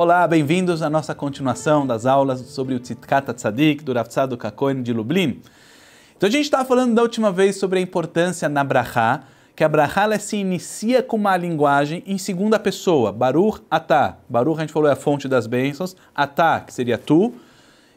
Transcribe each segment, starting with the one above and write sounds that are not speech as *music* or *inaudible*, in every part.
Olá, bem-vindos à nossa continuação das aulas sobre o Tzitkata Tzadik do Rav Tzadok de Lublin. Então a gente estava falando da última vez sobre a importância na Brahá, que a Brahá se inicia com uma linguagem em segunda pessoa, Baruch Atá. Baruch, a gente falou, é a fonte das bênçãos, Atá, que seria tu.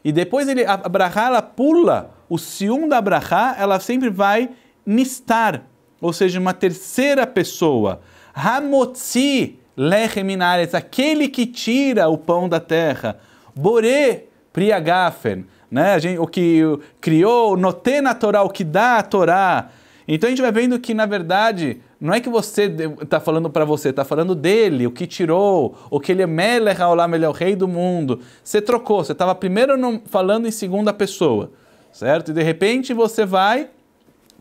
E depois ele, a Brahá, ela pula, o ciúme da Brahá, ela sempre vai nistar, ou seja, uma terceira pessoa. Hamotzi, Lecheminares, aquele que tira o pão da terra. bore Priagafen, né? Gente, o que criou, noté na Torá, o que dá a Torá. Então a gente vai vendo que, na verdade, não é que você está falando para você, está falando dele, o que tirou, o que ele é Melech Haolam, ele é o rei do mundo. Você trocou, você estava primeiro falando em segunda pessoa, certo? E de repente você vai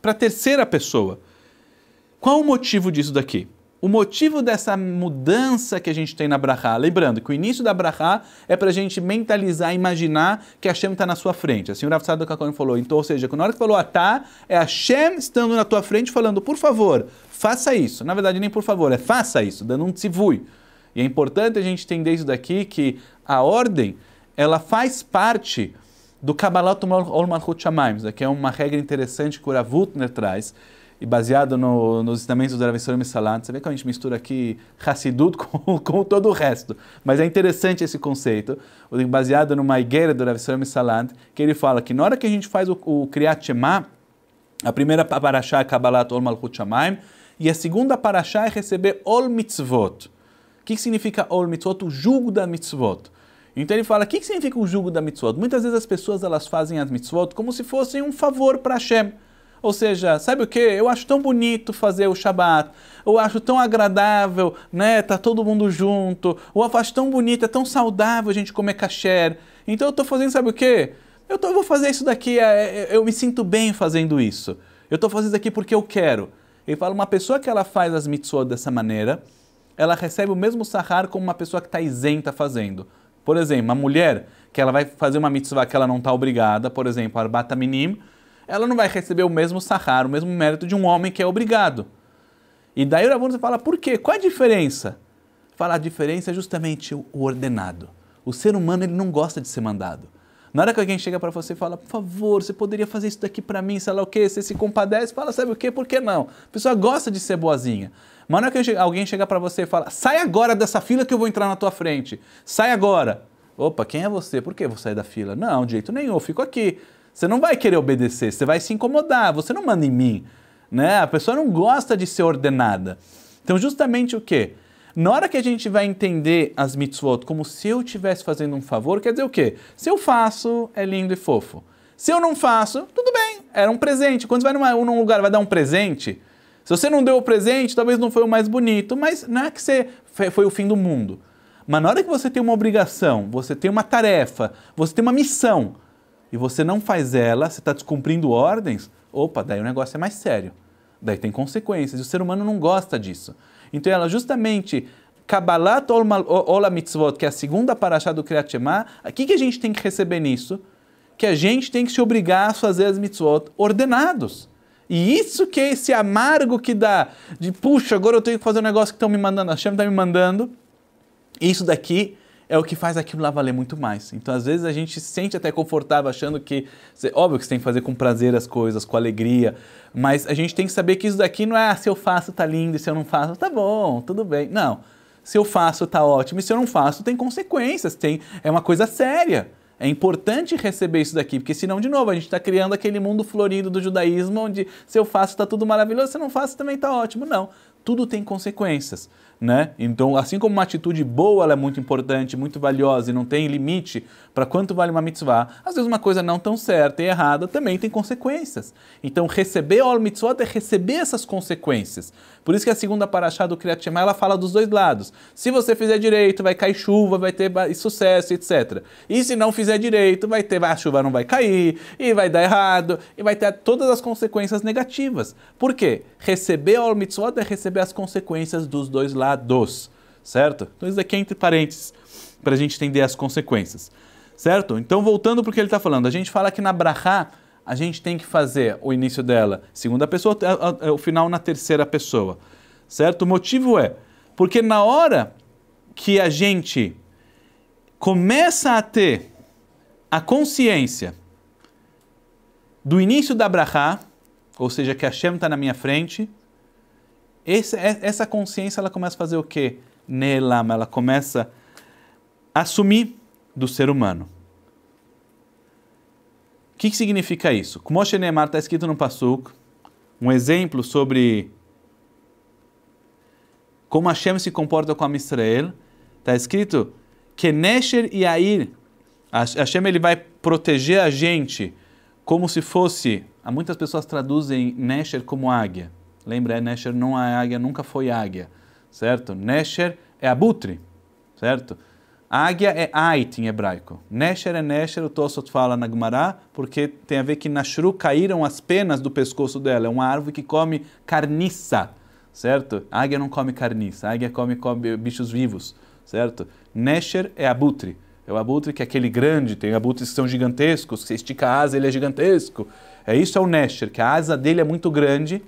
para a terceira pessoa. Qual o motivo disso daqui? o motivo dessa mudança que a gente tem na braha, Lembrando que o início da braha é para a gente mentalizar, imaginar que Hashem está na sua frente. Assim o Rav Sadok falou. Então, ou seja, na hora que falou Atá, é Hashem estando na tua frente falando, por favor, faça isso. Na verdade, nem por favor, é faça isso, dando um tzivui. E é importante a gente entender isso daqui, que a ordem, ela faz parte do Kabbalat Ol Malchut que Isso é uma regra interessante que o Ravutner traz, e baseado no, nos ensinamentos do Rav Yisrael Salant. Você vê que a gente mistura aqui Hassidut *laughs* com, com todo o resto. Mas é interessante esse conceito, baseado numa higueira do Rav Yisrael Salant, que ele fala que na hora que a gente faz o, o Kriyat Shema, a primeira paraxá é Kabbalat Ol Malchut Shamaim, e a segunda paraxá é receber Ol Mitzvot. O que significa Ol Mitzvot? O jugo da Mitzvot. Então ele fala, o que significa o jugo da mitzvot? Muitas vezes as pessoas elas fazem as mitzvot como se fossem um favor para Hashem. Ou seja, sabe o que? Eu acho tão bonito fazer o Shabat, eu acho tão agradável, né? Tá todo mundo junto, ou eu acho tão bonito, é tão saudável a gente comer kasher. Então eu tô fazendo, sabe o que? Eu eu vou fazer isso daqui, é, é, é, eu me sinto bem fazendo isso. Eu tô fazendo isso daqui porque eu quero. Ele fala, uma pessoa que ela faz as mitzvot dessa maneira, ela recebe o mesmo sahar como uma pessoa que está isenta fazendo. Por exemplo, uma mulher que ela vai fazer uma mitzvah que ela não está obrigada, por exemplo, arbata minim, ela não vai receber o mesmo sahar, o mesmo mérito de um homem que é obrigado. E daí o Rabuno fala, por quê? Qual a diferença? Fala, a diferença é justamente o ordenado. O ser humano ele não gosta de ser mandado. Na hora que alguém chega para você e fala, por favor, você poderia fazer isso daqui para mim, sei lá o quê, você se compadece, fala, sabe o quê, por que não? A pessoa gosta de ser boazinha. Mas na hora que alguém chega para você e fala, sai agora dessa fila que eu vou entrar na tua frente, sai agora. Opa, quem é você? Por que eu vou sair da fila? Não, de jeito nenhum, eu fico aqui. Você não vai querer obedecer, você vai se incomodar, você não manda em mim. Né? A pessoa não gosta de ser ordenada. Então, justamente o quê? Na hora que a gente vai entender as mitzvot como se eu estivesse fazendo um favor, quer dizer o quê? Se eu faço, é lindo e fofo. Se eu não faço, tudo bem, era um presente. Quando você vai numa, num lugar vai dar um presente, se você não deu o presente, talvez não foi o mais bonito, mas não é que você foi o fim do mundo. Mas na hora que você tem uma obrigação, você tem uma tarefa, você tem uma missão, e você não faz ela, você está descumprindo ordens, opa, daí o negócio é mais sério. Daí tem consequências. E o ser humano não gosta disso. Então ela justamente Kabbalat Ola Mitzvot, que é a segunda paraxá do Kriyat Shema, o que, que a gente tem que receber nisso? Que a gente tem que se obrigar a fazer as mitzvot ordenados. E isso que é esse amargo que dá, de puxa, agora eu tenho que fazer um negócio que estão me mandando, a Shem está me mandando. Isso daqui é o que faz aquilo lá valer muito mais. Então, às vezes, a gente se sente até confortável achando que, óbvio que você tem que fazer com prazer as coisas, com alegria, mas a gente tem que saber que isso daqui não é, ah, se eu faço tá lindo, e se eu não faço tá bom, tudo bem. Não. Se eu faço tá ótimo, e se eu não faço tem consequências, tem, é uma coisa séria. É importante receber isso daqui, porque senão, de novo, a gente está criando aquele mundo florido do judaísmo, onde se eu faço está tudo maravilhoso, se eu não faço também está ótimo. Não, tudo tem consequências né? Então, assim como uma atitude boa ela é muito importante, muito valiosa e não tem limite para quanto vale uma mitzvah, às vezes uma coisa não tão certa e errada também tem consequências. Então, receber o mitzvah é receber essas consequências. Por isso que a segunda paraxá do Kriyat Shema, ela fala dos dois lados. Se você fizer direito, vai cair chuva, vai ter sucesso, etc. E se não fizer direito, vai ter, a chuva não vai cair, e vai dar errado, e vai ter todas as consequências negativas. Por quê? Receber o mitzvah é receber as consequências dos dois lados pecados, certo? Então isso daqui é entre parênteses, para a gente entender as consequências, certo? Então voltando para o que ele está falando, a gente fala que na brachá a gente tem que fazer o início dela segunda pessoa, o final na terceira pessoa, certo? O motivo é porque na hora que a gente começa a ter a consciência do início da brachá, ou seja, que a Hashem está na minha frente, esse, é, essa consciência ela começa a fazer o quê? Nelama, ela começa a assumir do ser humano. O que, que significa isso? Como Moshe Neymar está escrito no pasuk, um exemplo sobre como Hashem se comporta com a Israel, está escrito que Nesher e Air, Hashem ele vai proteger a gente como se fosse, muitas pessoas traduzem Nesher como águia, Lembra, é Nesher não é águia, nunca foi águia, certo? Nesher é abutre, certo? Águia é ait em hebraico. Nesher é Nesher, o Tosot fala na Gumará, porque tem a ver que Nashru caíram as penas do pescoço dela. É uma árvore que come carniça, certo? águia não come carniça, águia come, come bichos vivos, certo? Nesher é abutre. É o abutre que é aquele grande, tem abutres que são gigantescos, você estica a asa, ele é gigantesco. É isso é o Nesher, que a asa dele é muito grande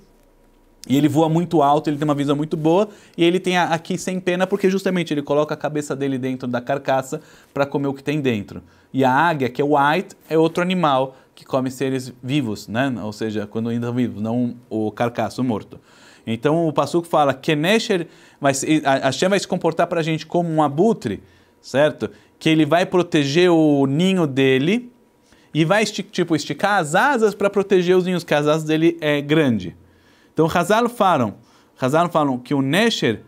e ele voa muito alto, ele tem uma visão muito boa e ele tem aqui sem pena porque justamente ele coloca a cabeça dele dentro da carcaça para comer o que tem dentro. E a águia, que é o white, é outro animal que come seres vivos, né? Ou seja, quando ainda vivos, não o carcaço morto. Então o Passuco fala que Nesher vai, a Hashem vai se comportar para a gente como um abutre, certo? Que ele vai proteger o ninho dele e vai tipo, esticar as asas para proteger os ninhos, que as asas dele é grande. Então, Hazal falam, Hazal falam que o Nesher,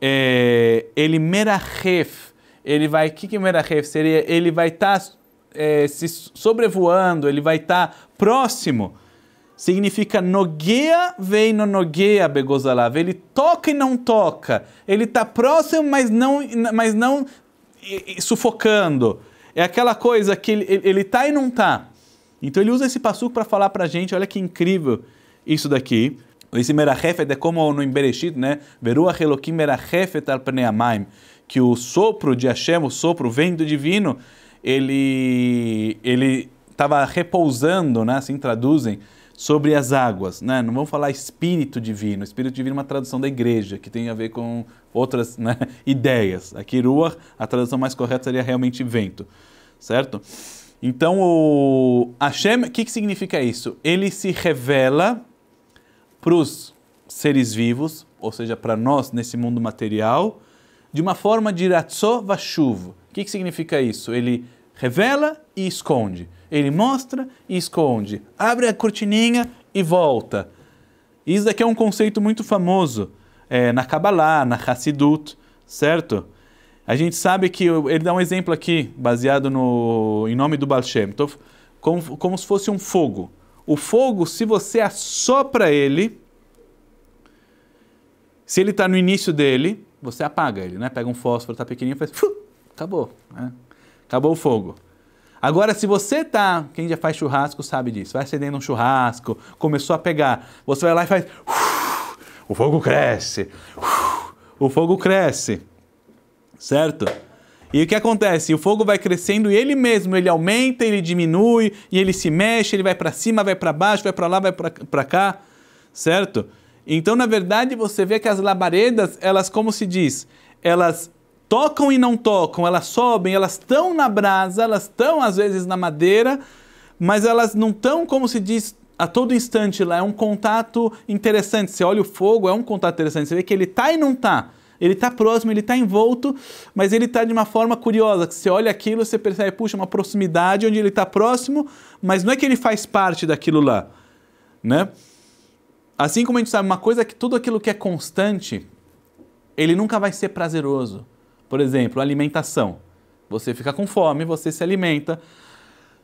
é, ele merachef, ele vai, o que que é merachef seria? Ele vai estar tá, é, se sobrevoando, ele vai estar tá próximo. Significa nogueia vem no nogueia begozalav. Ele toca e não toca. Ele está próximo, mas não, mas não e, e, sufocando. É aquela coisa que ele está e não está. Então ele usa esse passuco para falar para a gente, olha que incrível isso daqui. Esse merachefet é como no Imbereshit, né? Veruach Elohim merachefet al pneamaim. Que o sopro de Hashem, o sopro, vento divino, ele ele estava repousando, né? Assim traduzem, sobre as águas, né? Não vamos falar espírito divino. Espírito divino é uma tradução da igreja, que tem a ver com outras *laughs* né? ideias. Aqui, Ruach, a tradução mais correta seria realmente vento, Certo? Então, o Hashem, o que, que significa isso? Ele se revela para os seres vivos, ou seja, para nós nesse mundo material, de uma forma de ratzó vashuv. O que, que significa isso? Ele revela e esconde. Ele mostra e esconde. Abre a cortininha e volta. Isso daqui é um conceito muito famoso é, na Kabbalah, na Hassidut, certo? A gente sabe que, ele dá um exemplo aqui, baseado no em nome do Baal Shem Tov, então, como, como se fosse um fogo. O fogo, se você assopra ele, se ele está no início dele, você apaga ele, né? Pega um fósforo, tá pequenininho, faz... Fuh, acabou, né? Acabou o fogo. Agora, se você tá, quem já faz churrasco sabe disso, vai acendendo um churrasco, começou a pegar, você vai lá e faz... o fogo cresce, o fogo cresce, certo? E o que acontece? O fogo vai crescendo e ele mesmo, ele aumenta, ele diminui, e ele se mexe, ele vai para cima, vai para baixo, vai para lá, vai para cá, certo? Então, na verdade, você vê que as labaredas, elas, como se diz, elas tocam e não tocam, elas sobem, elas estão na brasa, elas estão às vezes na madeira, mas elas não estão, como se diz, a todo instante lá. É um contato interessante. Você olha o fogo, é um contato interessante. Você vê que ele está e não está ele está próximo, ele está envolto, mas ele está de uma forma curiosa, você olha aquilo, você percebe, puxa, uma proximidade onde ele está próximo, mas não é que ele faz parte daquilo lá, né? Assim como a gente sabe, uma coisa é que tudo aquilo que é constante, ele nunca vai ser prazeroso. Por exemplo, alimentação. Você fica com fome, você se alimenta,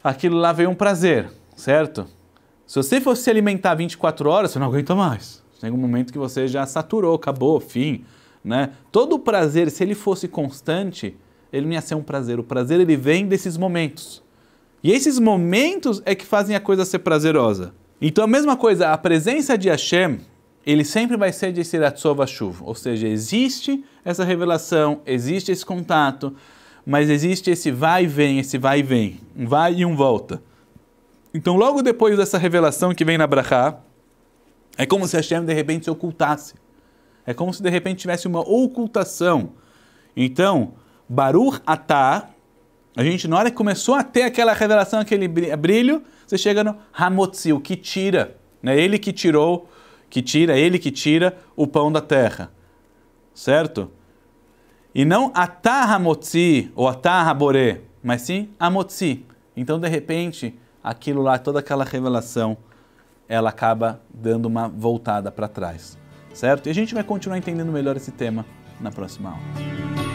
aquilo lá veio um prazer, certo? Se você fosse se alimentar 24 horas, você não aguenta mais. Chega um momento que você já saturou, acabou, fim. Né? Todo o prazer, se ele fosse constante, ele não ia ser um prazer. O prazer ele vem desses momentos. E esses momentos é que fazem a coisa ser prazerosa. Então a mesma coisa, a presença de Hashem, ele sempre vai ser de Siratsova chuva ou seja, existe essa revelação, existe esse contato, mas existe esse vai e vem, esse vai e vem, um vai e um volta. Então logo depois dessa revelação que vem na Brachá, é como se Hashem de repente se ocultasse. É como se de repente tivesse uma ocultação. Então, Baruch Atá, a gente, na hora que começou a ter aquela revelação, aquele brilho, você chega no Hamotzi, o que tira. Né? Ele que tirou, que tira, ele que tira o pão da terra. Certo? E não Atá Hamotzi ou Atá Haboré, mas sim Hamotzi. Então, de repente, aquilo lá, toda aquela revelação, ela acaba dando uma voltada para trás certo? E a gente vai continuar entendendo melhor esse tema na próxima aula.